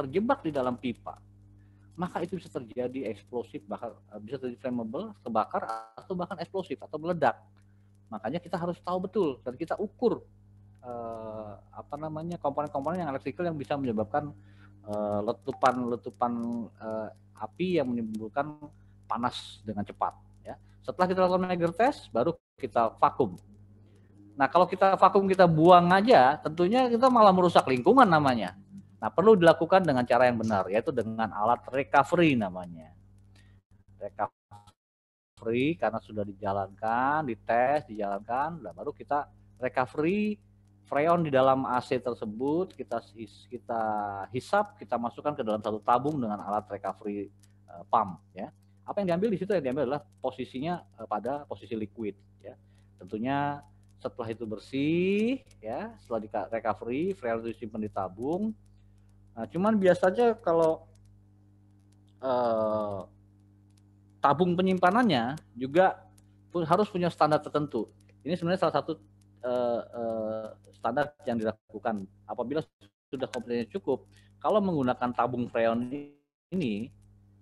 terjebak di dalam pipa, maka itu bisa terjadi eksplosif, bahkan e, bisa terjadi flammable, terbakar atau bahkan eksplosif atau meledak. Makanya kita harus tahu betul dan kita ukur eh, apa namanya komponen-komponen yang elektrikal yang bisa menyebabkan e, letupan-letupan eh, api yang menimbulkan panas dengan cepat. Ya. Setelah kita lakukan Meyer test, baru kita vakum. Nah kalau kita vakum kita buang aja, tentunya kita malah merusak lingkungan namanya Nah, perlu dilakukan dengan cara yang benar, yaitu dengan alat recovery namanya. Recovery karena sudah dijalankan, dites, dijalankan, nah baru kita recovery freon di dalam AC tersebut kita kita hisap, kita masukkan ke dalam satu tabung dengan alat recovery eh, pump ya. Apa yang diambil di situ yang diambil adalah posisinya eh, pada posisi liquid ya. Tentunya setelah itu bersih ya, setelah di recovery freon itu disimpan di tabung, Nah, cuman biasanya kalau eh, tabung penyimpanannya juga harus punya standar tertentu. Ini sebenarnya salah satu eh, eh, standar yang dilakukan. Apabila sudah kompetennya cukup, kalau menggunakan tabung freon ini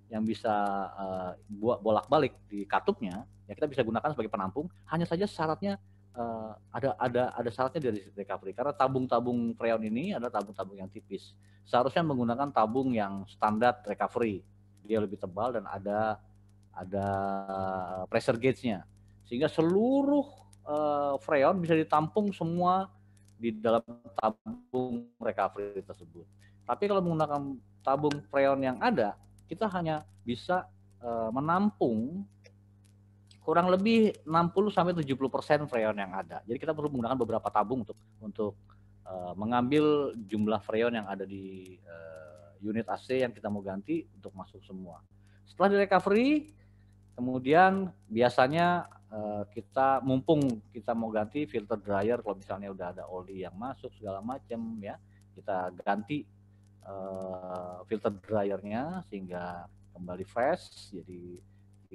yang bisa eh, buat bolak-balik di katupnya, ya kita bisa gunakan sebagai penampung. Hanya saja syaratnya uh, ada ada ada syaratnya dari recovery karena tabung-tabung freon ini adalah tabung-tabung yang tipis. Seharusnya menggunakan tabung yang standar recovery. Dia lebih tebal dan ada ada pressure gauge-nya. Sehingga seluruh uh, freon bisa ditampung semua di dalam tabung recovery tersebut. Tapi kalau menggunakan tabung freon yang ada, kita hanya bisa uh, menampung kurang lebih 60 sampai 70% persen freon yang ada. Jadi kita perlu menggunakan beberapa tabung untuk untuk uh, mengambil jumlah freon yang ada di uh, unit AC yang kita mau ganti untuk masuk semua. Setelah di recovery kemudian biasanya uh, kita mumpung kita mau ganti filter dryer kalau misalnya udah ada oli yang masuk segala macam ya, kita ganti uh, filter dryernya sehingga kembali fresh jadi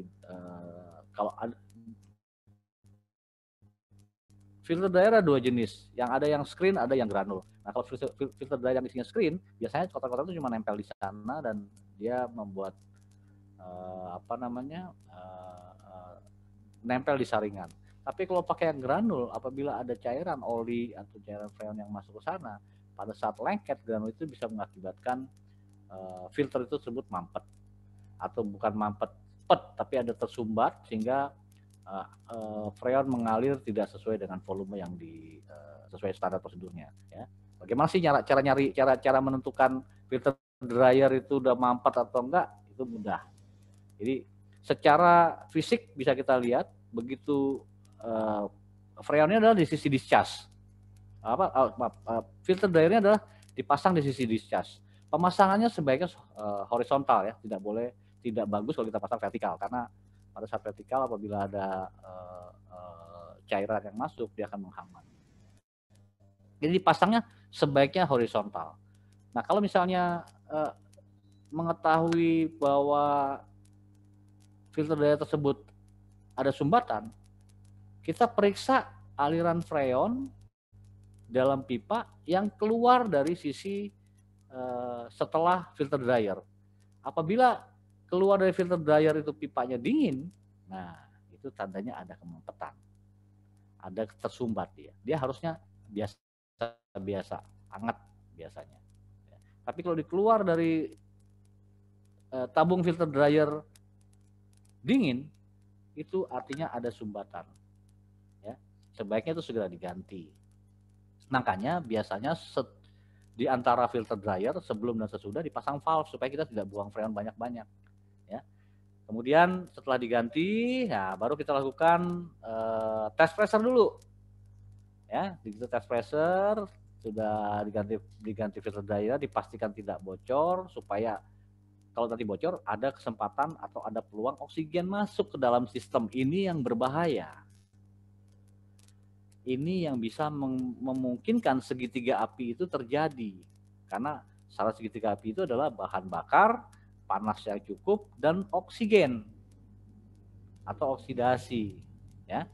uh, kalau ada filter daerah dua jenis, yang ada yang screen, ada yang granul. Nah kalau filter, filter daerah yang isinya screen, biasanya kotak-kotak itu cuma nempel di sana dan dia membuat uh, apa namanya uh, uh, nempel di saringan. Tapi kalau pakai yang granul, apabila ada cairan oli atau cairan freon yang masuk ke sana, pada saat lengket granul itu bisa mengakibatkan uh, filter itu tersebut mampet atau bukan mampet cepat tapi ada tersumbat sehingga uh, uh, freon mengalir tidak sesuai dengan volume yang di uh, sesuai standar prosedurnya ya. Bagaimana sih cara, cara nyari cara cara menentukan filter dryer itu udah mampet atau enggak itu mudah. Jadi secara fisik bisa kita lihat begitu uh, freonnya adalah di sisi discharge. Apa uh, uh, filter dryernya adalah dipasang di sisi discharge. Pemasangannya sebaiknya uh, horizontal ya, tidak boleh tidak bagus kalau kita pasang vertikal karena pada saat vertikal apabila ada uh, uh, cairan yang masuk dia akan menghambat. Jadi pasangnya sebaiknya horizontal. Nah kalau misalnya uh, mengetahui bahwa filter daya tersebut ada sumbatan, kita periksa aliran freon dalam pipa yang keluar dari sisi uh, setelah filter dryer. Apabila keluar dari filter dryer itu pipanya dingin, nah itu tandanya ada kemempetan, ada tersumbat dia. Dia harusnya biasa biasa, hangat biasanya. Ya. Tapi kalau dikeluar dari eh, tabung filter dryer dingin, itu artinya ada sumbatan. Ya, sebaiknya itu segera diganti. Makanya biasanya set, di antara filter dryer sebelum dan sesudah dipasang valve supaya kita tidak buang freon banyak-banyak Kemudian setelah diganti, ya baru kita lakukan uh, tes pressure dulu. Ya, digital tes pressure sudah diganti diganti filter daya dipastikan tidak bocor supaya kalau tadi bocor ada kesempatan atau ada peluang oksigen masuk ke dalam sistem ini yang berbahaya. Ini yang bisa memungkinkan segitiga api itu terjadi. Karena salah segitiga api itu adalah bahan bakar panas yang cukup dan oksigen atau oksidasi ya.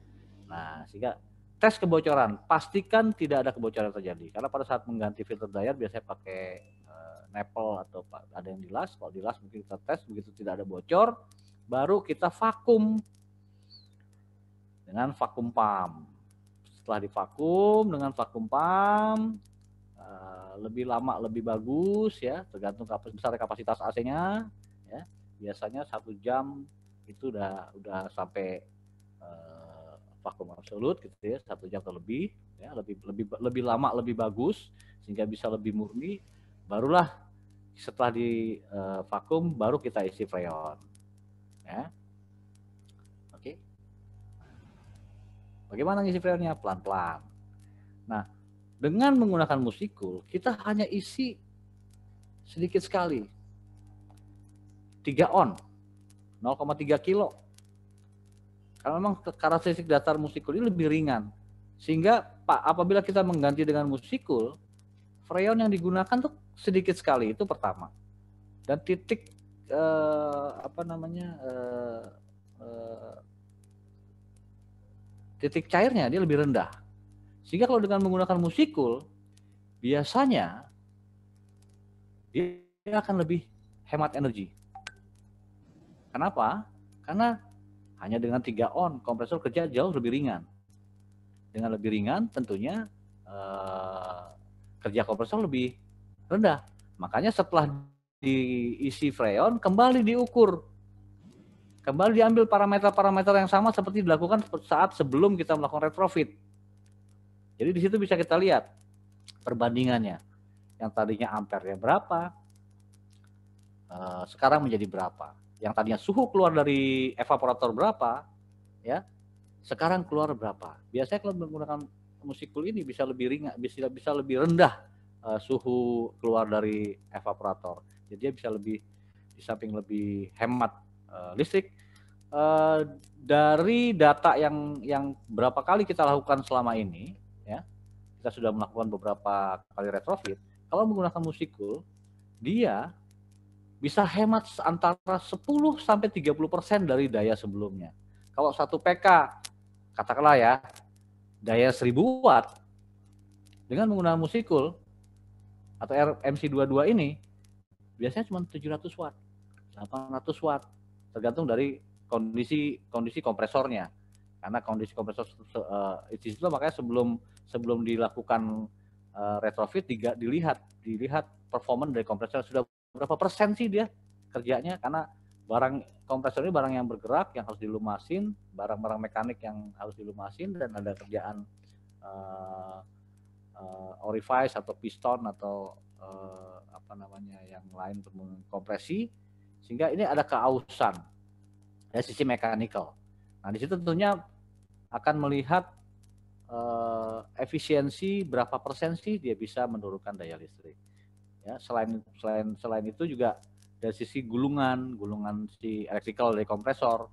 Nah, sehingga tes kebocoran pastikan tidak ada kebocoran terjadi karena pada saat mengganti filter dryer biasanya pakai e, eh, nepel atau ada yang dilas kalau dilas mungkin kita tes begitu tidak ada bocor baru kita vakum dengan vakum pump setelah divakum dengan vakum pump Eh, lebih lama lebih bagus ya tergantung kapas, besar kapasitas AC-nya ya biasanya satu jam itu udah udah sampai uh, vakum absolut gitu ya satu jam atau lebih ya lebih lebih lebih lama lebih bagus sehingga bisa lebih murni barulah setelah di uh, vakum baru kita isi freon ya oke okay. bagaimana ngisi freonnya pelan pelan nah dengan menggunakan musikul, kita hanya isi sedikit sekali. 3 on, 0,3 kilo. Karena memang karakteristik datar musikul ini lebih ringan. Sehingga Pak, apabila kita mengganti dengan musikul, freon yang digunakan tuh sedikit sekali itu pertama. Dan titik eh, apa namanya eh, eh, titik cairnya dia lebih rendah sehingga kalau dengan menggunakan musikul, biasanya dia akan lebih hemat energi. Kenapa? Karena hanya dengan tiga on kompresor kerja jauh lebih ringan. Dengan lebih ringan tentunya eh, kerja kompresor lebih rendah. Makanya setelah diisi freon kembali diukur. Kembali diambil parameter-parameter yang sama seperti dilakukan saat sebelum kita melakukan retrofit. Jadi di situ bisa kita lihat perbandingannya. Yang tadinya ampernya berapa, eh, sekarang menjadi berapa. Yang tadinya suhu keluar dari evaporator berapa, ya sekarang keluar berapa. Biasanya kalau menggunakan musikul ini bisa lebih ringan, bisa bisa lebih rendah eh, suhu keluar dari evaporator. Jadi dia bisa lebih di samping lebih hemat eh, listrik. Uh, dari data yang yang berapa kali kita lakukan selama ini, kita sudah melakukan beberapa kali retrofit, kalau menggunakan musikul, dia bisa hemat antara 10 sampai 30 persen dari daya sebelumnya. Kalau satu PK, katakanlah ya, daya 1000 watt, dengan menggunakan musikul atau MC22 ini, biasanya cuma 700 watt, 800 watt, tergantung dari kondisi kondisi kompresornya karena kondisi kompresor uh, di situ makanya sebelum sebelum dilakukan uh, retrofit diga, dilihat dilihat performa dari kompresor sudah berapa persen sih dia kerjanya karena barang kompresor ini barang yang bergerak yang harus dilumasin barang-barang mekanik yang harus dilumasin dan ada kerjaan uh, uh, orifice atau piston atau uh, apa namanya yang lain untuk mengkompresi sehingga ini ada keausan dari sisi mekanikal Nah, di situ tentunya akan melihat uh, efisiensi berapa persen sih dia bisa menurunkan daya listrik. Ya, selain selain selain itu juga dari sisi gulungan, gulungan si electrical dari kompresor.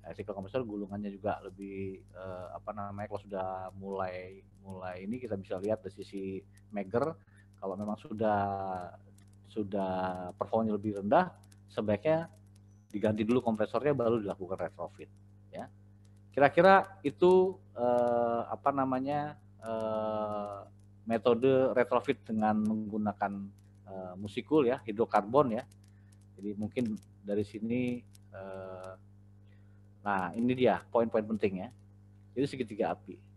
Electrical kompresor gulungannya juga lebih uh, apa namanya kalau sudah mulai mulai ini kita bisa lihat dari sisi megger kalau memang sudah sudah performanya lebih rendah sebaiknya diganti dulu kompresornya baru dilakukan retrofit. Kira-kira itu eh, apa namanya eh, metode retrofit dengan menggunakan eh, musikul ya hidrokarbon ya. Jadi mungkin dari sini eh, nah ini dia poin-poin pentingnya. Jadi segitiga api.